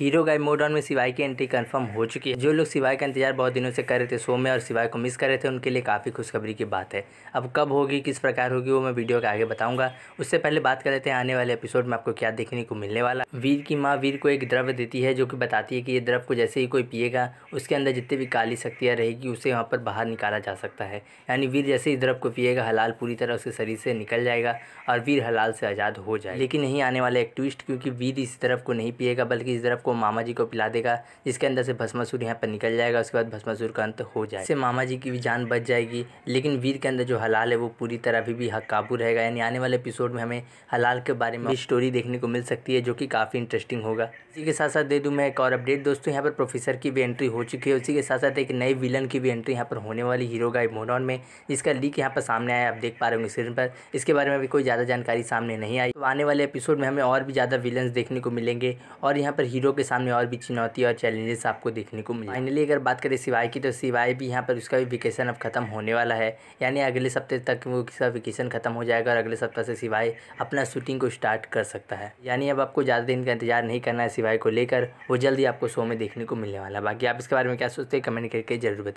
hero गाय मोडाउन में सिवाय की एंट्री कंफर्म हो चुकी है जो लोग सिवाय का इंतजार बहुत दिनों से कर रहे थे शो में और सिवाय को मिस कर रहे थे उनके लिए काफ़ी खुशखबरी की बात है अब कब होगी किस प्रकार होगी वो मैं वीडियो के आगे बताऊंगा उससे पहले बात कर लेते हैं आने वाले एपिसोड में आपको क्या देखने को मिलने वाला वीर की माँ वीर को एक द्रव्य देती है जो कि बताती है कि ये द्रव्य को जैसे ही कोई पिएगा उसके अंदर जितनी भी काली शक्तियाँ रहेगी उसे वहाँ पर बाहर निकाला जा सकता है यानी वीर जैसे ही द्रव्य को पिएगा हलाल पूरी तरह उसके शरीर से निकल जाएगा और वीर हलाल से आज़ाद हो जाए लेकिन नहीं आने वाला एक ट्विस्ट क्योंकि वीर इस द्रव को नहीं पिएगा बल्कि इस द्रव को मामा जी को पिला देगा जिसके अंदर से भस्मासुर यहाँ पर निकल जाएगा उसके बाद भस्मासुर का अंत हो जाए इससे मामा जी की भी जान बच जाएगी लेकिन वीर के अंदर जो हलाल है वो पूरी तरह अभी भी काबू रहेगा यानी आने वाले एपिसोड में हमें हलाल के बारे में स्टोरी देखने को मिल सकती है जो कि काफ़ी इंटरेस्टिंग होगा इसी के साथ साथ दे दूँ मैं एक और अपडेट दोस्तों यहाँ पर प्रोफेसर की भी एंट्री हो चुकी है उसी के साथ साथ एक नए विलन की भी एंट्री यहाँ पर होने वाली हीरो गाइड मोडॉन में इसका लीक यहाँ पर सामने आया आप देख पा रहे होंगे स्क्रीन पर इसके बारे में भी कोई ज़्यादा जानकारी सामने नहीं आई तो आने वाले एपिसोड में हमें और भी ज़्यादा विलन्स देखने को मिलेंगे और यहाँ पर हीरो आपके सामने और भी चुनौती और चैलेंजेस आपको देखने को मिले फाइनली अगर बात करें सिवाय की तो सिवाय भी यहाँ पर उसका भी वेकेशन अब खत्म होने वाला है यानी अगले सप्ताह तक वो उसका वेकेशन खत्म हो जाएगा और अगले सप्ताह से सिवाय अपना शूटिंग को स्टार्ट कर सकता है यानी अब आपको ज़्यादा दिन का इंतजार नहीं करना है सिवाय को लेकर वो जल्दी आपको शो में देखने को मिलने वाला बाकी आप इसके बारे में क्या सोचते हैं कमेंट करके जरूर बताए